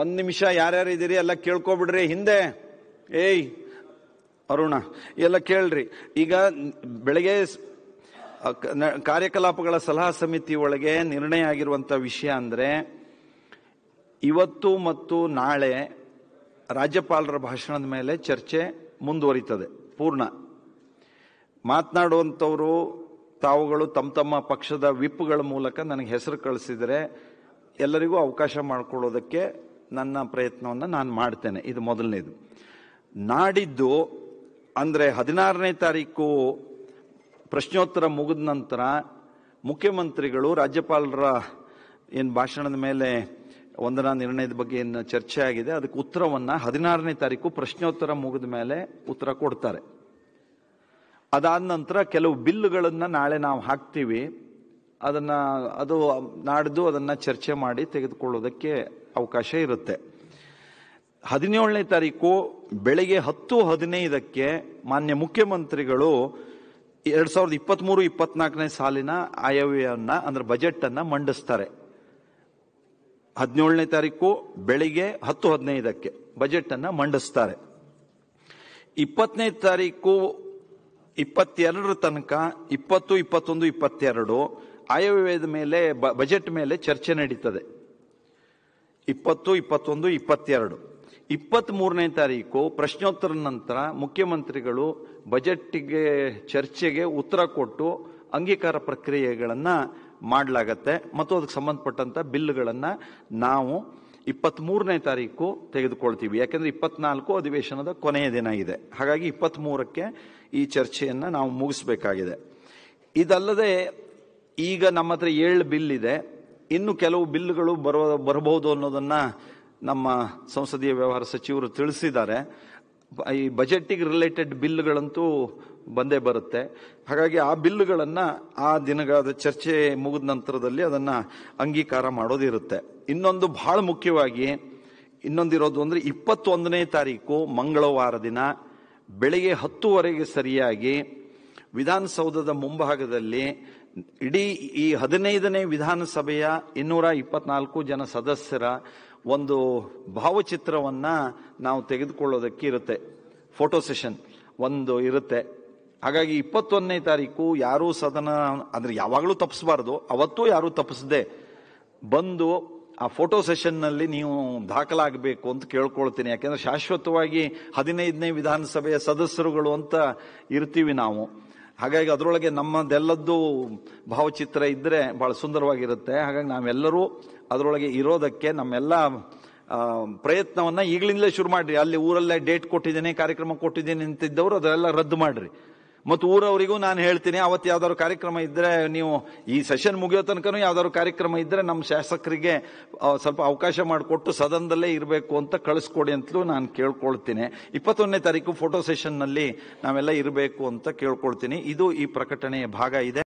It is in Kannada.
ಒಂದು ನಿಮಿಷ ಯಾರ್ಯಾರು ಇದ್ದೀರಿ ಎಲ್ಲ ಕೇಳ್ಕೊಬಿಡ್ರಿ ಹಿಂದೆ ಏಯ್ ಅರುಣ ಎಲ್ಲ ಕೇಳ್ರಿ ಈಗ ಬೆಳಗ್ಗೆ ಕಾರ್ಯಕಲಾಪಗಳ ಸಲಹಾ ಸಮಿತಿ ಒಳಗೆ ನಿರ್ಣಯ ಆಗಿರುವಂಥ ವಿಷಯ ಅಂದರೆ ಇವತ್ತು ಮತ್ತು ನಾಳೆ ರಾಜ್ಯಪಾಲರ ಭಾಷಣದ ಮೇಲೆ ಚರ್ಚೆ ಮುಂದುವರಿತದೆ ಪೂರ್ಣ ಮಾತನಾಡುವಂಥವರು ತಾವುಗಳು ತಮ್ಮ ತಮ್ಮ ಪಕ್ಷದ ವಿಪ್ಗಳ ಮೂಲಕ ನನಗೆ ಹೆಸರು ಕಳಿಸಿದರೆ ಎಲ್ಲರಿಗೂ ಅವಕಾಶ ಮಾಡಿಕೊಳ್ಳೋದಕ್ಕೆ ನನ್ನ ಪ್ರಯತ್ನವನ್ನು ನಾನು ಮಾಡ್ತೇನೆ ಇದು ಮೊದಲನೇದು ನಾಡಿದ್ದು ಅಂದರೆ ಹದಿನಾರನೇ ತಾರೀಕು ಪ್ರಶ್ನೋತ್ತರ ಮುಗಿದ ನಂತರ ಮುಖ್ಯಮಂತ್ರಿಗಳು ರಾಜ್ಯಪಾಲರ ಏನು ಭಾಷಣದ ಮೇಲೆ ಒಂದರ ನಿರ್ಣಯದ ಬಗ್ಗೆ ಏನು ಚರ್ಚೆ ಆಗಿದೆ ಅದಕ್ಕೆ ಉತ್ತರವನ್ನು ಹದಿನಾರನೇ ತಾರೀಕು ಪ್ರಶ್ನೋತ್ತರ ಮುಗಿದ ಮೇಲೆ ಉತ್ತರ ಕೊಡ್ತಾರೆ ಅದಾದ ನಂತರ ಕೆಲವು ಬಿಲ್ಲುಗಳನ್ನು ನಾಳೆ ನಾವು ಹಾಕ್ತೀವಿ ಅದನ್ನ ಅದು ನಾಡಿದ್ದು ಅದನ್ನ ಚರ್ಚೆ ಮಾಡಿ ತೆಗೆದುಕೊಳ್ಳೋದಕ್ಕೆ ಅವಕಾಶ ಇರುತ್ತೆ ಹದಿನೇಳನೇ ತಾರೀಕು ಬೆಳಗ್ಗೆ ಹತ್ತು ಹದಿನೈದಕ್ಕೆ ಮಾನ್ಯ ಮುಖ್ಯಮಂತ್ರಿಗಳು ಎರಡ್ ಸಾವಿರದ ಇಪ್ಪತ್ತ್ಮೂರು ಇಪ್ಪತ್ನಾಲ್ಕನೇ ಸಾಲಿನ ಅಂದ್ರೆ ಬಜೆಟ್ ಅನ್ನ ಮಂಡಿಸ್ತಾರೆ ಹದಿನೇಳನೇ ತಾರೀಕು ಬೆಳಿಗ್ಗೆ ಹತ್ತು ಹದಿನೈದಕ್ಕೆ ಅನ್ನ ಮಂಡಿಸ್ತಾರೆ ಇಪ್ಪತ್ತನೇ ತಾರೀಕು ಇಪ್ಪತ್ತೆರಡರ ತನಕ ಇಪ್ಪತ್ತು ಇಪ್ಪತ್ತೊಂದು ಇಪ್ಪತ್ತೆರಡು ಆಯುರ್ವೇದ ಮೇಲೆ ಬಜೆಟ್ ಮೇಲೆ ಚರ್ಚೆ ನಡೀತದೆ ಇಪ್ಪತ್ತು ಇಪ್ಪತ್ತೊಂದು ಇಪ್ಪತ್ತೆರಡು ಮೂರನೇ ತಾರೀಕು ಪ್ರಶ್ನೋತ್ತರ ನಂತರ ಮುಖ್ಯಮಂತ್ರಿಗಳು ಬಜೆಟ್ಗೆ ಚರ್ಚೆಗೆ ಉತ್ತರ ಕೊಟ್ಟು ಅಂಗೀಕಾರ ಪ್ರಕ್ರಿಯೆಗಳನ್ನು ಮಾಡಲಾಗತ್ತೆ ಮತ್ತು ಅದಕ್ಕೆ ಸಂಬಂಧಪಟ್ಟಂಥ ಬಿಲ್ಗಳನ್ನು ನಾವು ಮೂರನೇ ತಾರೀಕು ತೆಗೆದುಕೊಳ್ತೀವಿ ಯಾಕೆಂದರೆ ಇಪ್ಪತ್ನಾಲ್ಕು ಅಧಿವೇಶನದ ಕೊನೆಯ ದಿನ ಇದೆ ಹಾಗಾಗಿ ಮೂರಕ್ಕೆ ಈ ಚರ್ಚೆಯನ್ನು ನಾವು ಮುಗಿಸಬೇಕಾಗಿದೆ ಇದಲ್ಲದೆ ಈಗ ನಮ್ಮ ಹತ್ರ ಏಳು ಬಿಲ್ ಇದೆ ಇನ್ನು ಕೆಲವು ಬಿಲ್ಗಳು ಬರೋ ಬರಬಹುದು ಅನ್ನೋದನ್ನು ನಮ್ಮ ಸಂಸದೀಯ ವ್ಯವಹಾರ ಸಚಿವರು ತಿಳಿಸಿದ್ದಾರೆ ಈ ಬಜೆಟಿಗೆ ರಿಲೇಟೆಡ್ ಬಿಲ್ಗಳಂತೂ ಬಂದೇ ಬರುತ್ತೆ ಹಾಗಾಗಿ ಆ ಬಿಲ್ಗಳನ್ನು ಆ ದಿನಗಳಾದ ಚರ್ಚೆ ಮುಗಿದ ನಂತರದಲ್ಲಿ ಅದನ್ನು ಅಂಗೀಕಾರ ಮಾಡೋದಿರುತ್ತೆ ಇನ್ನೊಂದು ಬಹಳ ಮುಖ್ಯವಾಗಿ ಇನ್ನೊಂದಿರೋದು ಅಂದರೆ ಇಪ್ಪತ್ತೊಂದನೇ ತಾರೀಕು ಮಂಗಳವಾರ ದಿನ ಬೆಳಿಗ್ಗೆ ಹತ್ತುವರೆಗೆ ಸರಿಯಾಗಿ ವಿಧಾನಸೌಧದ ಮುಂಭಾಗದಲ್ಲಿ ಇಡೀ ಈ ಹದಿನೈದನೇ ವಿಧಾನಸಭೆಯ ಇನ್ನೂರ ಇಪ್ಪತ್ನಾಲ್ಕು ಜನ ಸದಸ್ಯರ ಒಂದು ಭಾವಚಿತ್ರವನ್ನು ನಾವು ತೆಗೆದುಕೊಳ್ಳೋದಕ್ಕೆ ಇರುತ್ತೆ ಫೋಟೋ ಸೆಷನ್ ಒಂದು ಇರುತ್ತೆ ಹಾಗಾಗಿ ಇಪ್ಪತ್ತೊಂದನೇ ತಾರೀಕು ಯಾರೂ ಸದನ ಅಂದರೆ ಯಾವಾಗಲೂ ತಪ್ಪಿಸಬಾರ್ದು ಅವತ್ತೂ ಯಾರೂ ತಪ್ಪಿಸದೆ ಬಂದು ಆ ಫೋಟೋ ಸೆಷನ್ನಲ್ಲಿ ನೀವು ದಾಖಲಾಗಬೇಕು ಅಂತ ಕೇಳ್ಕೊಳ್ತೀನಿ ಯಾಕೆಂದ್ರೆ ಶಾಶ್ವತವಾಗಿ ಹದಿನೈದನೇ ವಿಧಾನಸಭೆಯ ಸದಸ್ಯರುಗಳು ಅಂತ ಇರ್ತೀವಿ ನಾವು ಹಾಗಾಗಿ ಅದರೊಳಗೆ ನಮ್ಮದೆಲ್ಲದ್ದು ಭಾವಚಿತ್ರ ಇದ್ದರೆ ಭಾಳ ಸುಂದರವಾಗಿರುತ್ತೆ ಹಾಗಾಗಿ ನಾವೆಲ್ಲರೂ ಅದರೊಳಗೆ ಇರೋದಕ್ಕೆ ನಮ್ಮೆಲ್ಲ ಪ್ರಯತ್ನವನ್ನು ಈಗಲಿಂದಲೇ ಶುರು ಮಾಡಿರಿ ಅಲ್ಲಿ ಊರಲ್ಲೇ ಡೇಟ್ ಕೊಟ್ಟಿದ್ದೀನಿ ಕಾರ್ಯಕ್ರಮ ಕೊಟ್ಟಿದ್ದೀನಿ ಅಂತಿದ್ದವರು ಅದೆಲ್ಲ ರದ್ದು ಮಾಡಿರಿ ಮತ್ತು ಊರವರಿಗೂ ನಾನು ಹೇಳ್ತೀನಿ ಅವತ್ತು ಯಾವ್ದಾದ್ರು ಕಾರ್ಯಕ್ರಮ ಇದ್ದರೆ ನೀವು ಈ ಸೆಷನ್ ಮುಗಿಯೋ ತನಕನೂ ಯಾವ್ದಾದ್ರು ಕಾರ್ಯಕ್ರಮ ಇದ್ದರೆ ನಮ್ಮ ಶಾಸಕರಿಗೆ ಸ್ವಲ್ಪ ಅವಕಾಶ ಮಾಡಿಕೊಟ್ಟು ಸದನದಲ್ಲೇ ಇರಬೇಕು ಅಂತ ಕಳಿಸ್ಕೊಡಿ ಅಂತಲೂ ನಾನು ಕೇಳ್ಕೊಳ್ತೀನಿ ಇಪ್ಪತ್ತೊಂದನೇ ತಾರೀಕು ಫೋಟೋ ಸೆಷನ್ನಲ್ಲಿ ನಾವೆಲ್ಲ ಇರಬೇಕು ಅಂತ ಕೇಳ್ಕೊಳ್ತೀನಿ ಇದು ಈ ಪ್ರಕಟಣೆಯ ಭಾಗ ಇದೆ